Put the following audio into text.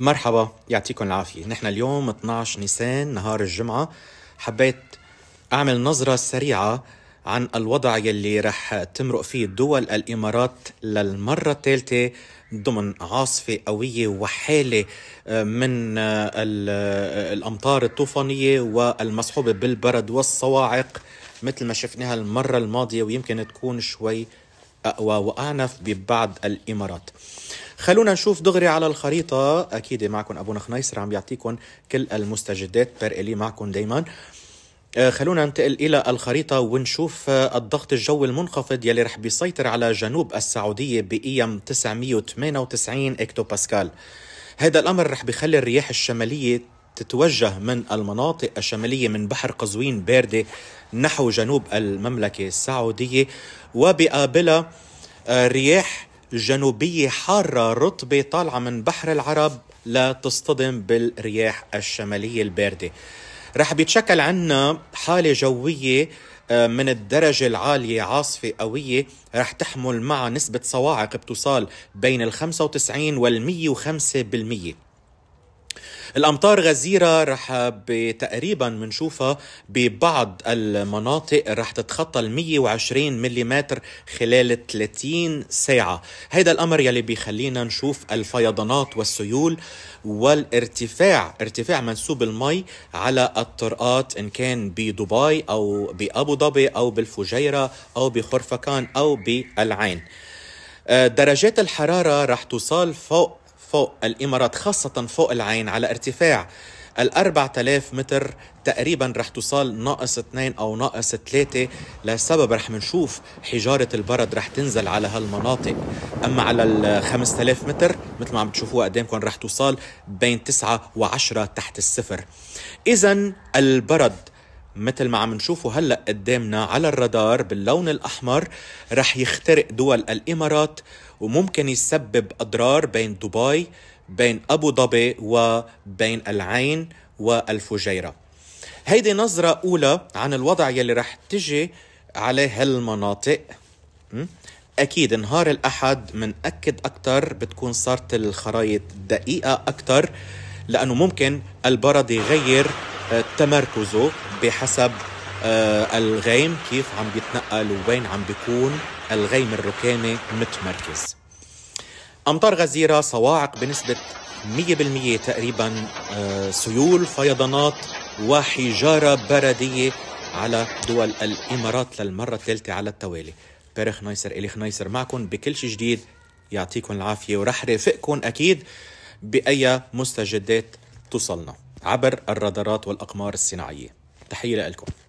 مرحبا يعطيكم العافية نحن اليوم 12 نيسان نهار الجمعة حبيت أعمل نظرة سريعة عن الوضع يلي رح تمرق فيه دول الإمارات للمرة الثالثة ضمن عاصفة قوية وحالة آه، من آه، آه، الأمطار الطوفانية والمصحوبة بالبرد والصواعق مثل ما شفناها المرة الماضية ويمكن تكون شوي أقوى وأعنف ببعض الإمارات خلونا نشوف دغري على الخريطة أكيد معكم أبونا خنيسر عم يعطيكم كل المستجدات بر إلي معكم دايما آه، خلونا ننتقل إلى الخريطة ونشوف آه، الضغط الجوي المنخفض يلي رح بيسيطر على جنوب السعودية بقيم 998 إكتو باسكال هذا الأمر رح بيخلي الرياح الشمالية تتوجه من المناطق الشمالية من بحر قزوين باردة نحو جنوب المملكة السعودية وبقابلها آه، رياح جنوبية حارة رطبة طالعة من بحر العرب لا تصطدم بالرياح الشمالية الباردة رح بيتشكل عنا حالة جوية آه، من الدرجة العالية عاصفة قوية رح تحمل معها نسبة صواعق بتوصل بين ال 95 وال 105% الأمطار غزيرة رح تقريبا بنشوفها ببعض المناطق رح تتخطى ال 120 ملم خلال 30 ساعة هيدا الأمر يلي بيخلينا نشوف الفيضانات والسيول والارتفاع ارتفاع منسوب المي على الطرقات إن كان بدبي أو بأبو ظبي أو بالفجيرة أو بخرفكان أو بالعين آه، درجات الحرارة رح توصل فوق فوق الإمارات خاصة فوق العين على ارتفاع ال 4000 متر تقريبا رح توصل ناقص اثنين او ناقص ثلاثة لسبب رح منشوف حجاره البرد رح تنزل على هالمناطق اما على ال 5000 متر مثل ما عم تشوفوها قدامكم رح توصل بين 9 و10 تحت الصفر اذا البرد مثل ما عم نشوفه هلا قدامنا على الرادار باللون الاحمر رح يخترق دول الامارات وممكن يسبب اضرار بين دبي بين ابو ظبي وبين العين والفجيره هيدي نظرة أولى عن الوضع يلي رح تجي عليه هالمناطق أكيد نهار الأحد منأكد اكثر بتكون صارت الخرايط دقيقة اكثر لأنه ممكن البرد يغير تمركزه بحسب آه، الغيم كيف عم بيتنقل ووين عم بيكون الغيم الركامي متمركز أمطار غزيرة صواعق بنسبة 100% تقريبا آه، سيول فيضانات وحجارة بردية على دول الإمارات للمرة الثالثة على التوالي بارخ نايسر إليخ نايسر معكم بكل شيء جديد يعطيكم العافية ورح رافقكم أكيد بأي مستجدات توصلنا عبر الرادارات والأقمار الصناعية تحية لكم